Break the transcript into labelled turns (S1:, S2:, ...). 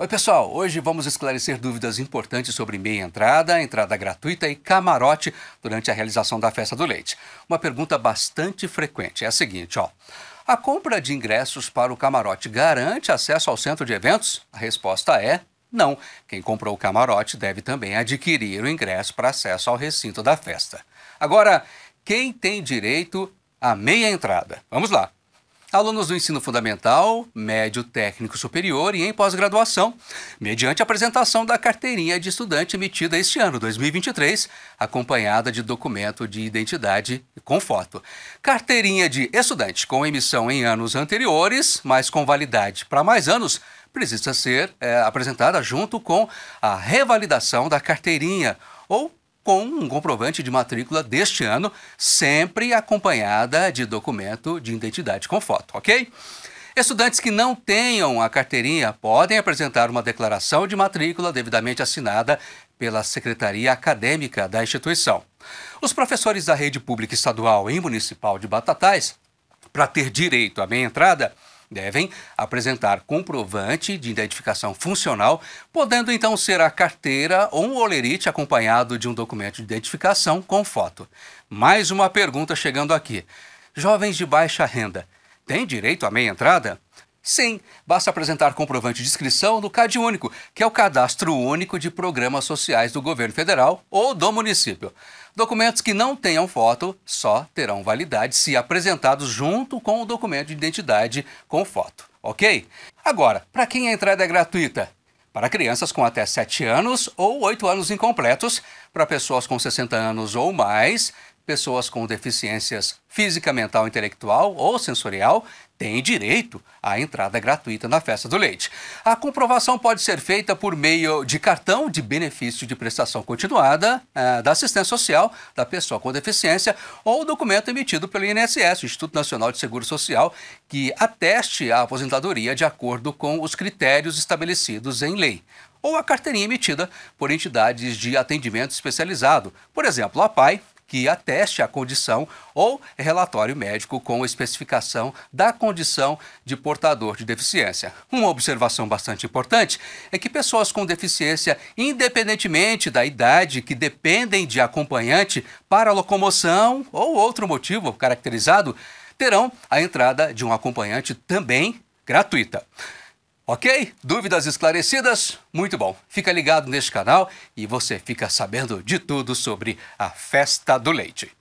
S1: Oi, pessoal! Hoje vamos esclarecer dúvidas importantes sobre meia entrada, entrada gratuita e camarote durante a realização da festa do leite. Uma pergunta bastante frequente é a seguinte, ó. A compra de ingressos para o camarote garante acesso ao centro de eventos? A resposta é não. Quem comprou o camarote deve também adquirir o ingresso para acesso ao recinto da festa. Agora, quem tem direito à meia entrada? Vamos lá! alunos do ensino fundamental, médio técnico superior e em pós-graduação, mediante apresentação da carteirinha de estudante emitida este ano, 2023, acompanhada de documento de identidade com foto. Carteirinha de estudante com emissão em anos anteriores, mas com validade para mais anos, precisa ser é, apresentada junto com a revalidação da carteirinha ou com um comprovante de matrícula deste ano, sempre acompanhada de documento de identidade com foto, ok? Estudantes que não tenham a carteirinha podem apresentar uma declaração de matrícula devidamente assinada pela Secretaria Acadêmica da instituição. Os professores da rede pública estadual e municipal de Batatais, para ter direito à meia entrada, Devem apresentar comprovante de identificação funcional, podendo então ser a carteira ou um olerite acompanhado de um documento de identificação com foto. Mais uma pergunta chegando aqui. Jovens de baixa renda têm direito à meia entrada? Sim, basta apresentar comprovante de inscrição no CAD Único, que é o Cadastro Único de Programas Sociais do Governo Federal ou do município. Documentos que não tenham foto só terão validade se apresentados junto com o documento de identidade com foto, ok? Agora, para quem a entrada é gratuita? Para crianças com até 7 anos ou 8 anos incompletos, para pessoas com 60 anos ou mais, pessoas com deficiências física, mental, intelectual ou sensorial têm direito à entrada gratuita na festa do leite. A comprovação pode ser feita por meio de cartão de benefício de prestação continuada eh, da assistência social da pessoa com deficiência ou documento emitido pelo INSS, Instituto Nacional de Seguro Social, que ateste a aposentadoria de acordo com os critérios estabelecidos em lei ou a carteirinha emitida por entidades de atendimento especializado, por exemplo, a PAI que ateste a condição ou relatório médico com especificação da condição de portador de deficiência. Uma observação bastante importante é que pessoas com deficiência, independentemente da idade, que dependem de acompanhante para locomoção ou outro motivo caracterizado, terão a entrada de um acompanhante também gratuita. Ok? Dúvidas esclarecidas? Muito bom. Fica ligado neste canal e você fica sabendo de tudo sobre a Festa do Leite.